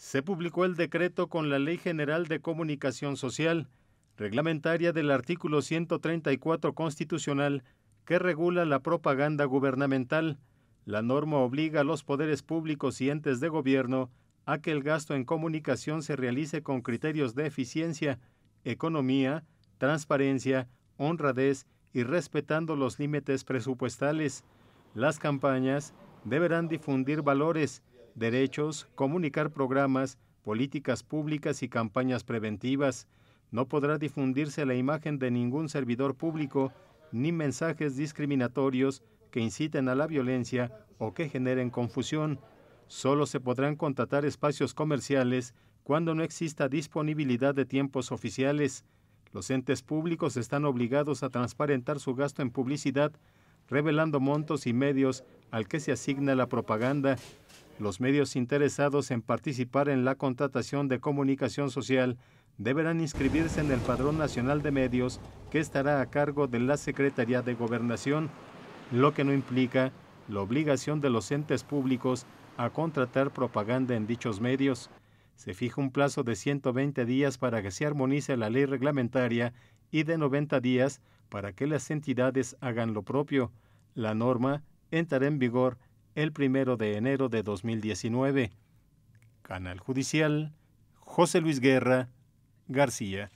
se publicó el decreto con la Ley General de Comunicación Social, reglamentaria del artículo 134 constitucional que regula la propaganda gubernamental. La norma obliga a los poderes públicos y entes de gobierno a que el gasto en comunicación se realice con criterios de eficiencia, economía, transparencia, honradez y respetando los límites presupuestales. Las campañas deberán difundir valores, derechos, comunicar programas, políticas públicas y campañas preventivas. No podrá difundirse la imagen de ningún servidor público ni mensajes discriminatorios que inciten a la violencia o que generen confusión. Solo se podrán contratar espacios comerciales cuando no exista disponibilidad de tiempos oficiales. Los entes públicos están obligados a transparentar su gasto en publicidad, revelando montos y medios al que se asigna la propaganda los medios interesados en participar en la contratación de comunicación social deberán inscribirse en el Padrón Nacional de Medios que estará a cargo de la Secretaría de Gobernación, lo que no implica la obligación de los entes públicos a contratar propaganda en dichos medios. Se fija un plazo de 120 días para que se armonice la ley reglamentaria y de 90 días para que las entidades hagan lo propio. La norma entrará en vigor el primero de enero de 2019. Canal Judicial, José Luis Guerra, García.